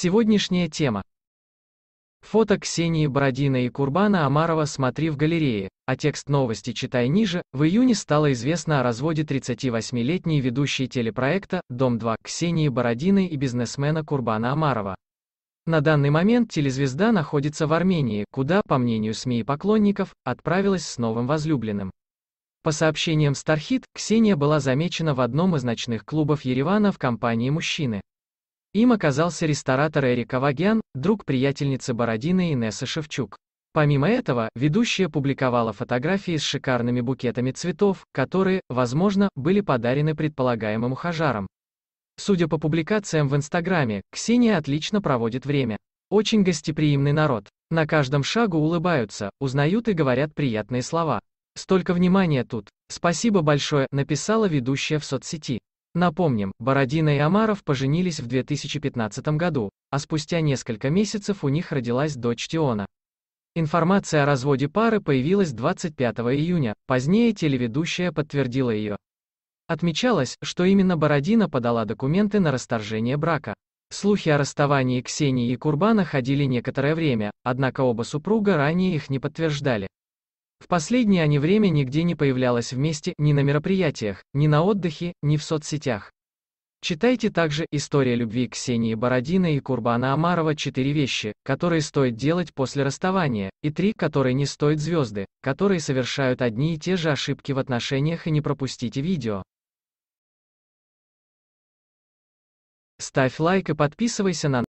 Сегодняшняя тема. Фото Ксении Бородина и Курбана Амарова «Смотри в галерее», а текст новости «Читай ниже». В июне стало известно о разводе 38-летней ведущей телепроекта «Дом-2» Ксении Бородины и бизнесмена Курбана Амарова. На данный момент телезвезда находится в Армении, куда, по мнению СМИ и поклонников, отправилась с новым возлюбленным. По сообщениям Стархит, Ксения была замечена в одном из ночных клубов Еревана в компании мужчины. Им оказался ресторатор Эрик Авагян, друг приятельницы Бородины Инессы Шевчук. Помимо этого, ведущая публиковала фотографии с шикарными букетами цветов, которые, возможно, были подарены предполагаемым ухажарам. Судя по публикациям в Инстаграме, Ксения отлично проводит время. Очень гостеприимный народ. На каждом шагу улыбаются, узнают и говорят приятные слова. Столько внимания тут. Спасибо большое, написала ведущая в соцсети. Напомним, Бородина и Амаров поженились в 2015 году, а спустя несколько месяцев у них родилась дочь Тиона. Информация о разводе пары появилась 25 июня, позднее телеведущая подтвердила ее. Отмечалось, что именно Бородина подала документы на расторжение брака. Слухи о расставании Ксении и Курбана ходили некоторое время, однако оба супруга ранее их не подтверждали. В последнее они время нигде не появлялась вместе, ни на мероприятиях, ни на отдыхе, ни в соцсетях. Читайте также «История любви Ксении Бородина и Курбана Амарова. Четыре вещи, которые стоит делать после расставания, и три, которые не стоит звезды, которые совершают одни и те же ошибки в отношениях и не пропустите видео. Ставь лайк и подписывайся на